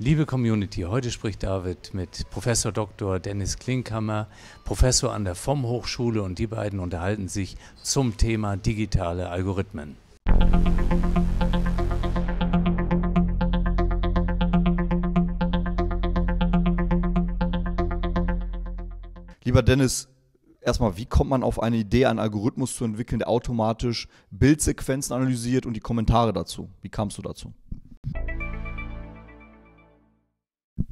Liebe Community, heute spricht David mit Professor Dr. Dennis Klinkhammer, Professor an der VOM Hochschule und die beiden unterhalten sich zum Thema digitale Algorithmen. Lieber Dennis, erstmal, wie kommt man auf eine Idee, einen Algorithmus zu entwickeln, der automatisch Bildsequenzen analysiert und die Kommentare dazu? Wie kamst du dazu?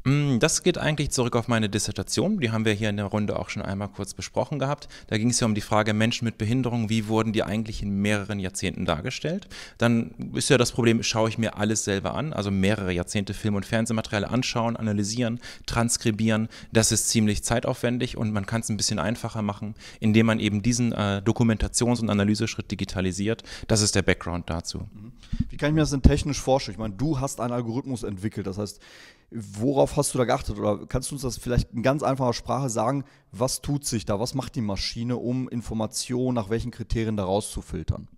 Mm, das geht eigentlich zurück auf meine Dissertation. Die haben wir hier in der Runde auch schon einmal kurz besprochen gehabt. Da ging es ja um die Frage Menschen mit Behinderung. Wie wurden die eigentlich in mehreren Jahrzehnten dargestellt? Dann ist ja das Problem, schaue ich mir alles selber an. Also mehrere Jahrzehnte Film- und Fernsehmaterial anschauen, analysieren, transkribieren. Das ist ziemlich zeitaufwendig und man kann es ein bisschen einfacher machen, indem man eben diesen äh, Dokumentations- und Analyseschritt digitalisiert. Das ist der Background dazu. Mhm. Wie kann ich mir das denn technisch vorstellen? Ich meine, du hast einen Algorithmus entwickelt. Das heißt, Worauf hast du da geachtet? Oder kannst du uns das vielleicht in ganz einfacher Sprache sagen? Was tut sich da? Was macht die Maschine, um Informationen nach welchen Kriterien da rauszufiltern?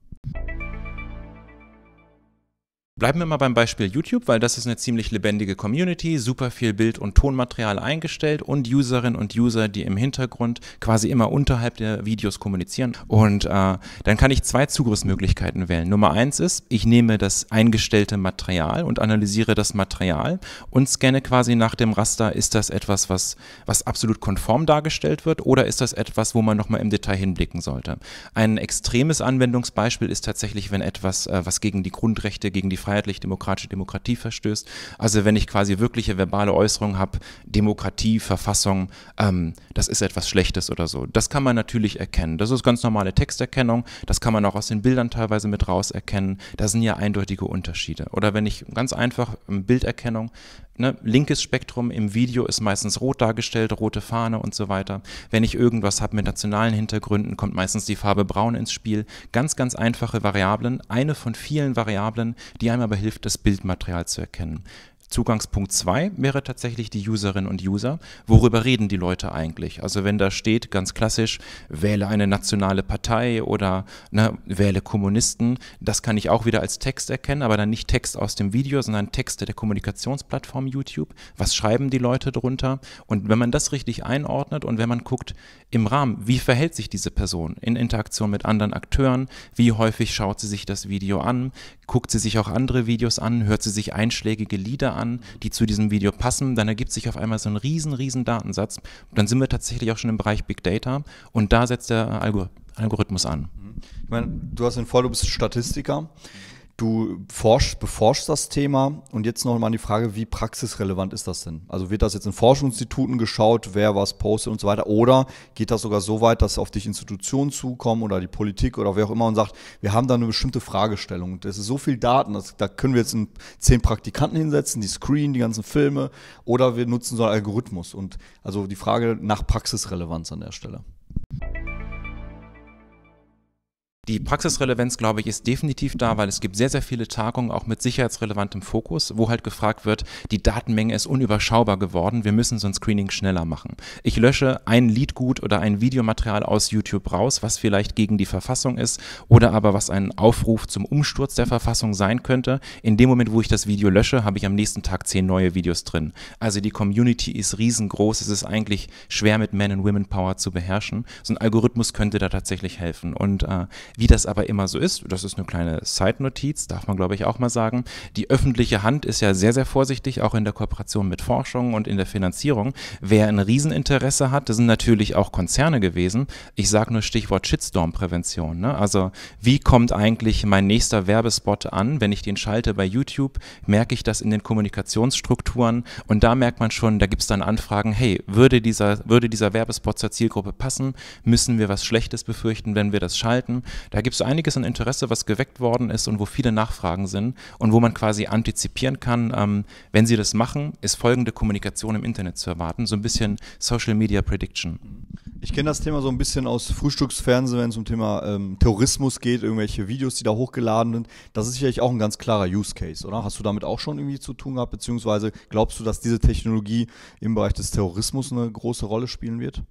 Bleiben wir mal beim Beispiel YouTube, weil das ist eine ziemlich lebendige Community, super viel Bild- und Tonmaterial eingestellt und Userinnen und User, die im Hintergrund quasi immer unterhalb der Videos kommunizieren. Und äh, dann kann ich zwei Zugriffsmöglichkeiten wählen. Nummer eins ist, ich nehme das eingestellte Material und analysiere das Material und scanne quasi nach dem Raster, ist das etwas, was, was absolut konform dargestellt wird oder ist das etwas, wo man nochmal im Detail hinblicken sollte. Ein extremes Anwendungsbeispiel ist tatsächlich, wenn etwas, äh, was gegen die Grundrechte, gegen die freiheitlich-demokratische Demokratie verstößt. Also wenn ich quasi wirkliche verbale Äußerungen habe, Demokratie, Verfassung, ähm, das ist etwas Schlechtes oder so. Das kann man natürlich erkennen. Das ist ganz normale Texterkennung. Das kann man auch aus den Bildern teilweise mit raus erkennen. Da sind ja eindeutige Unterschiede. Oder wenn ich ganz einfach ähm, Bilderkennung ne, linkes Spektrum im Video ist meistens rot dargestellt, rote Fahne und so weiter. Wenn ich irgendwas habe mit nationalen Hintergründen, kommt meistens die Farbe braun ins Spiel. Ganz, ganz einfache Variablen, eine von vielen Variablen, die einem aber hilft, das Bildmaterial zu erkennen. Zugangspunkt 2 wäre tatsächlich die Userinnen und User. Worüber reden die Leute eigentlich? Also wenn da steht, ganz klassisch, wähle eine nationale Partei oder ne, wähle Kommunisten, das kann ich auch wieder als Text erkennen, aber dann nicht Text aus dem Video, sondern Texte der Kommunikationsplattform YouTube. Was schreiben die Leute drunter? Und wenn man das richtig einordnet und wenn man guckt im Rahmen, wie verhält sich diese Person in Interaktion mit anderen Akteuren, wie häufig schaut sie sich das Video an, guckt sie sich auch andere Videos an, hört sie sich einschlägige Lieder an, an, die zu diesem Video passen, dann ergibt sich auf einmal so ein riesen, riesen Datensatz. dann sind wir tatsächlich auch schon im Bereich Big Data und da setzt der Algorithmus an. Ich meine, du hast den Vor, du bist Statistiker. Du forschst, beforschst das Thema und jetzt nochmal die Frage, wie praxisrelevant ist das denn? Also wird das jetzt in Forschungsinstituten geschaut, wer was postet und so weiter? Oder geht das sogar so weit, dass auf dich Institutionen zukommen oder die Politik oder wer auch immer und sagt, wir haben da eine bestimmte Fragestellung. Das ist so viel Daten, das, da können wir jetzt zehn Praktikanten hinsetzen, die screen die ganzen Filme oder wir nutzen so einen Algorithmus. Und also die Frage nach Praxisrelevanz an der Stelle. Die Praxisrelevanz, glaube ich, ist definitiv da, weil es gibt sehr, sehr viele Tagungen, auch mit sicherheitsrelevantem Fokus, wo halt gefragt wird, die Datenmenge ist unüberschaubar geworden, wir müssen so ein Screening schneller machen. Ich lösche ein Liedgut oder ein Videomaterial aus YouTube raus, was vielleicht gegen die Verfassung ist oder aber was ein Aufruf zum Umsturz der Verfassung sein könnte. In dem Moment, wo ich das Video lösche, habe ich am nächsten Tag zehn neue Videos drin. Also die Community ist riesengroß, es ist eigentlich schwer mit Men and Women Power zu beherrschen. So ein Algorithmus könnte da tatsächlich helfen. Und äh, wie das aber immer so ist, das ist eine kleine Side-Notiz, darf man glaube ich auch mal sagen, die öffentliche Hand ist ja sehr, sehr vorsichtig, auch in der Kooperation mit Forschung und in der Finanzierung. Wer ein Rieseninteresse hat, das sind natürlich auch Konzerne gewesen. Ich sage nur Stichwort Shitstorm-Prävention. Ne? Also wie kommt eigentlich mein nächster Werbespot an, wenn ich den schalte bei YouTube, merke ich das in den Kommunikationsstrukturen und da merkt man schon, da gibt es dann Anfragen, hey, würde dieser, würde dieser Werbespot zur Zielgruppe passen, müssen wir was Schlechtes befürchten, wenn wir das schalten. Da gibt es einiges an Interesse, was geweckt worden ist und wo viele Nachfragen sind und wo man quasi antizipieren kann, ähm, wenn Sie das machen, ist folgende Kommunikation im Internet zu erwarten, so ein bisschen Social Media Prediction. Ich kenne das Thema so ein bisschen aus Frühstücksfernsehen, wenn es um Thema ähm, Terrorismus geht, irgendwelche Videos, die da hochgeladen sind. Das ist sicherlich auch ein ganz klarer Use Case, oder? Hast du damit auch schon irgendwie zu tun gehabt, beziehungsweise glaubst du, dass diese Technologie im Bereich des Terrorismus eine große Rolle spielen wird?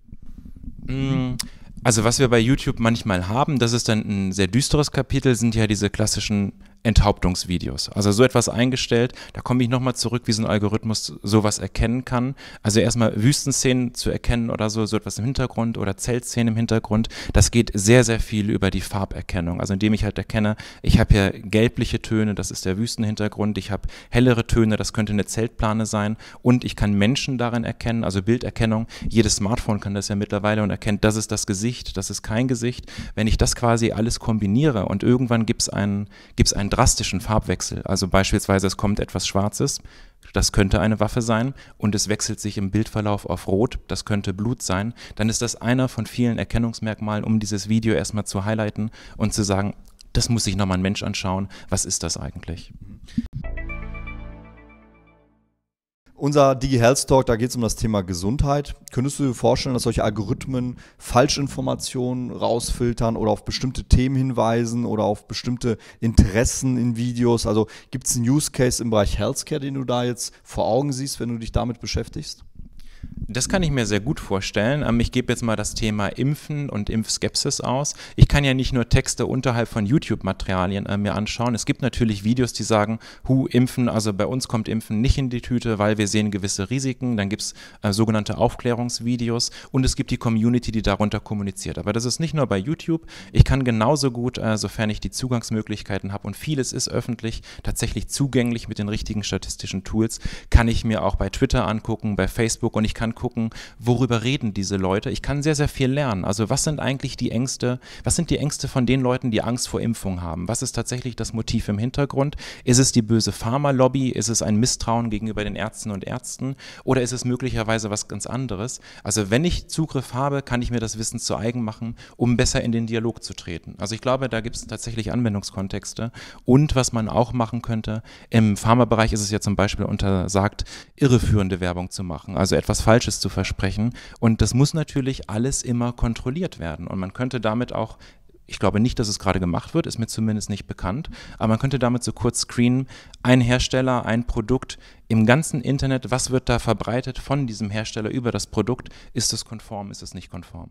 Mhm. Also was wir bei YouTube manchmal haben, das ist dann ein sehr düsteres Kapitel, sind ja diese klassischen Enthauptungsvideos. Also so etwas eingestellt. Da komme ich nochmal zurück, wie so ein Algorithmus sowas erkennen kann. Also erstmal Wüstenszenen zu erkennen oder so, so etwas im Hintergrund oder Zeltszenen im Hintergrund. Das geht sehr, sehr viel über die Farberkennung. Also indem ich halt erkenne, ich habe hier gelbliche Töne, das ist der Wüstenhintergrund. Ich habe hellere Töne, das könnte eine Zeltplane sein. Und ich kann Menschen darin erkennen, also Bilderkennung. Jedes Smartphone kann das ja mittlerweile und erkennt, das ist das Gesicht, das ist kein Gesicht. Wenn ich das quasi alles kombiniere und irgendwann gibt es einen, gibt's einen drastischen Farbwechsel. Also beispielsweise es kommt etwas Schwarzes, das könnte eine Waffe sein, und es wechselt sich im Bildverlauf auf Rot, das könnte Blut sein, dann ist das einer von vielen Erkennungsmerkmalen, um dieses Video erstmal zu highlighten und zu sagen, das muss sich nochmal ein Mensch anschauen, was ist das eigentlich? Unser DigiHealth Talk, da geht es um das Thema Gesundheit. Könntest du dir vorstellen, dass solche Algorithmen Falschinformationen rausfiltern oder auf bestimmte Themen hinweisen oder auf bestimmte Interessen in Videos? Also gibt es einen Use Case im Bereich Healthcare, den du da jetzt vor Augen siehst, wenn du dich damit beschäftigst? Das kann ich mir sehr gut vorstellen. Ähm, ich gebe jetzt mal das Thema Impfen und Impfskepsis aus. Ich kann ja nicht nur Texte unterhalb von YouTube-Materialien äh, mir anschauen. Es gibt natürlich Videos, die sagen, hu, Impfen, also bei uns kommt Impfen nicht in die Tüte, weil wir sehen gewisse Risiken. Dann gibt es äh, sogenannte Aufklärungsvideos und es gibt die Community, die darunter kommuniziert. Aber das ist nicht nur bei YouTube. Ich kann genauso gut, äh, sofern ich die Zugangsmöglichkeiten habe und vieles ist öffentlich, tatsächlich zugänglich mit den richtigen statistischen Tools, kann ich mir auch bei Twitter angucken, bei Facebook und ich ich kann gucken, worüber reden diese Leute. Ich kann sehr, sehr viel lernen. Also was sind eigentlich die Ängste, was sind die Ängste von den Leuten, die Angst vor Impfung haben? Was ist tatsächlich das Motiv im Hintergrund? Ist es die böse Pharma-Lobby? Ist es ein Misstrauen gegenüber den Ärzten und Ärzten? Oder ist es möglicherweise was ganz anderes? Also wenn ich Zugriff habe, kann ich mir das Wissen zu eigen machen, um besser in den Dialog zu treten. Also ich glaube, da gibt es tatsächlich Anwendungskontexte. Und was man auch machen könnte, im Pharmabereich ist es ja zum Beispiel untersagt, irreführende Werbung zu machen. Also etwas was Falsches zu versprechen. Und das muss natürlich alles immer kontrolliert werden. Und man könnte damit auch ich glaube nicht, dass es gerade gemacht wird, ist mir zumindest nicht bekannt. Aber man könnte damit so kurz screenen, ein Hersteller, ein Produkt im ganzen Internet, was wird da verbreitet von diesem Hersteller über das Produkt? Ist es konform, ist es nicht konform?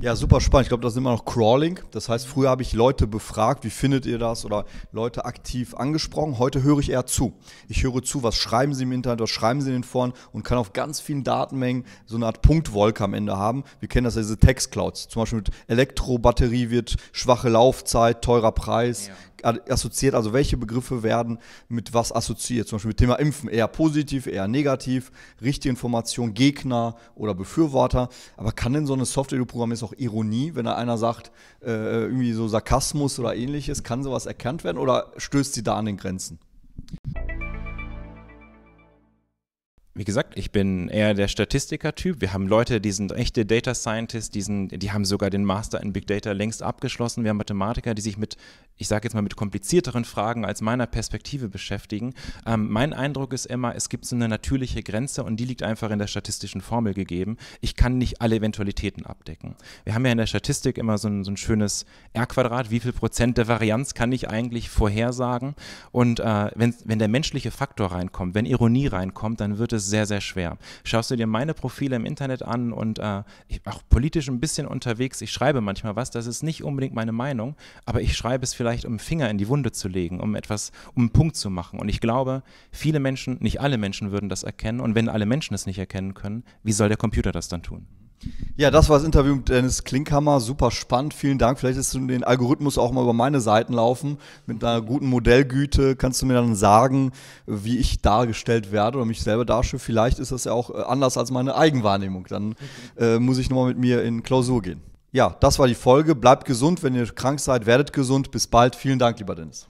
Ja, super spannend. Ich glaube, das ist immer noch Crawling. Das heißt, früher habe ich Leute befragt, wie findet ihr das oder Leute aktiv angesprochen. Heute höre ich eher zu. Ich höre zu, was schreiben sie im Internet, was schreiben sie in den Foren und kann auf ganz vielen Datenmengen so eine Art Punktwolke am Ende haben. Wir kennen das ja, diese Textclouds. Zum Beispiel mit Elektrobatterie wird schwache Laufzeit, teurer Preis, ja assoziiert, also welche Begriffe werden mit was assoziiert. Zum Beispiel mit Thema Impfen eher positiv, eher negativ, richtige Information, Gegner oder Befürworter. Aber kann denn so eine Software, die du programmierst, auch Ironie, wenn da einer sagt, äh, irgendwie so Sarkasmus oder ähnliches, kann sowas erkannt werden oder stößt sie da an den Grenzen? wie gesagt, ich bin eher der Statistiker-Typ. Wir haben Leute, die sind echte Data Scientists, die, sind, die haben sogar den Master in Big Data längst abgeschlossen. Wir haben Mathematiker, die sich mit ich sage jetzt mal, mit komplizierteren Fragen als meiner Perspektive beschäftigen. Ähm, mein Eindruck ist immer, es gibt so eine natürliche Grenze und die liegt einfach in der statistischen Formel gegeben. Ich kann nicht alle Eventualitäten abdecken. Wir haben ja in der Statistik immer so ein, so ein schönes R-Quadrat, wie viel Prozent der Varianz kann ich eigentlich vorhersagen? Und äh, wenn, wenn der menschliche Faktor reinkommt, wenn Ironie reinkommt, dann wird es sehr, sehr schwer. Schaust du dir meine Profile im Internet an und äh, ich auch politisch ein bisschen unterwegs, ich schreibe manchmal was, das ist nicht unbedingt meine Meinung, aber ich schreibe es vielleicht vielleicht um Finger in die Wunde zu legen, um etwas, um einen Punkt zu machen. Und ich glaube, viele Menschen, nicht alle Menschen würden das erkennen. Und wenn alle Menschen es nicht erkennen können, wie soll der Computer das dann tun? Ja, das war das Interview mit Dennis Klinkhammer. Super spannend. Vielen Dank. Vielleicht lässt du den Algorithmus auch mal über meine Seiten laufen. Mit einer guten Modellgüte kannst du mir dann sagen, wie ich dargestellt werde oder mich selber darstelle. Vielleicht ist das ja auch äh, anders als meine Eigenwahrnehmung. Dann äh, muss ich nochmal mit mir in Klausur gehen. Ja, das war die Folge. Bleibt gesund. Wenn ihr krank seid, werdet gesund. Bis bald. Vielen Dank, lieber Dennis.